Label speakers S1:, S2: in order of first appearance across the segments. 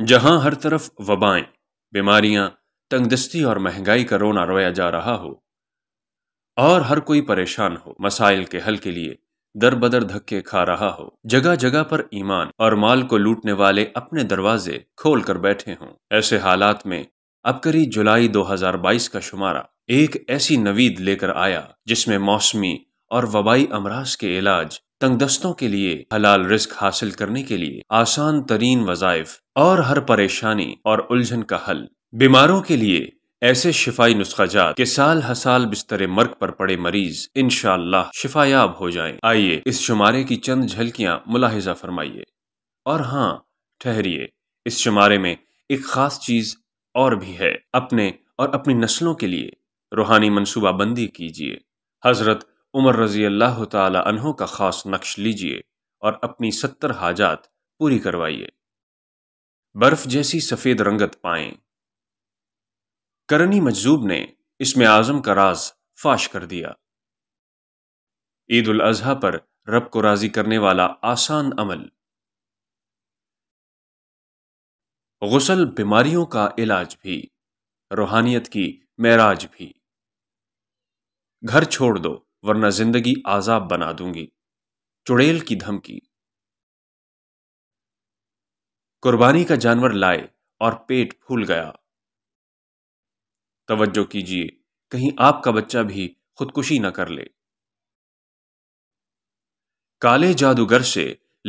S1: जहां हर तरफ वबाएं बीमारियां तंगदस्ती और महंगाई का रोना रोया जा रहा हो और हर कोई परेशान हो मसाइल के हल के लिए दर बदर धक्के खा रहा हो जगह जगह पर ईमान और माल को लूटने वाले अपने दरवाजे खोल कर बैठे हों ऐसे हालात में अब करी जुलाई 2022 का शुमारा एक ऐसी नवीद लेकर आया जिसमें मौसमी और वबाई अमराज के इलाज तंगदस्तों के लिए हलाल रिस्क हासिल करने के लिए आसान तरीन वजायफ और हर परेशानी और उलझन का हल बीमारों के लिए ऐसे शिफाई नुस्खाजात के साल हसाल बिस्तर मर्क पर पड़े मरीज इन शिफायाब हो जाएं। आइए इस शुमारे की चंद झलकियां मुलाहिजा फरमाइए और हाँ ठहरिए इस शुमारे में एक खास चीज और भी है अपने और अपनी नस्लों के लिए रूहानी मनसूबाबंदी कीजिए हजरत उमर रजी अल्लाह तहों का ख़ास नक्श लीजिए और अपनी सत्तर हाजात पूरी करवाइए बर्फ जैसी सफ़ेद रंगत पाएं करनी मजजूब ने इसमें आजम का राज फाश कर दिया ईद उल अजहा पर रब को राजी करने वाला आसान अमल गुसल बीमारियों का इलाज भी रूहानियत की मेराज भी घर छोड़ दो वरना जिंदगी आजाब बना दूंगी चुड़ैल की धमकी कुर्बानी का जानवर लाए और पेट फूल गया तवज्जो कीजिए कहीं आपका बच्चा भी खुदकुशी न कर ले काले जादूगर से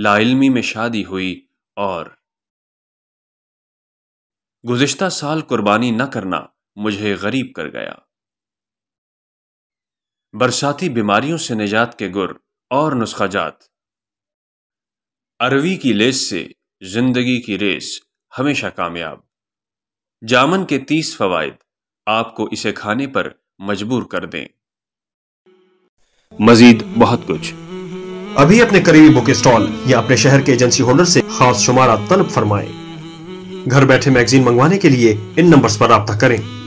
S1: लाइलमी में शादी हुई और गुजश्ता साल कुर्बानी न करना मुझे गरीब कर गया बरसाती बीमारियों से निजात के गुर और नुस्खाजात अरवी की लेस से जिंदगी की रेस हमेशा कामयाब जामन के तीस फवायद आपको इसे खाने पर मजबूर कर दें मजीद बहुत कुछ अभी अपने करीबी बुक स्टॉल या अपने शहर के एजेंसी होल्डर से खास शुमारा तलब फरमाएं। घर बैठे मैगजीन मंगवाने के लिए इन नंबर्स पर रबता करें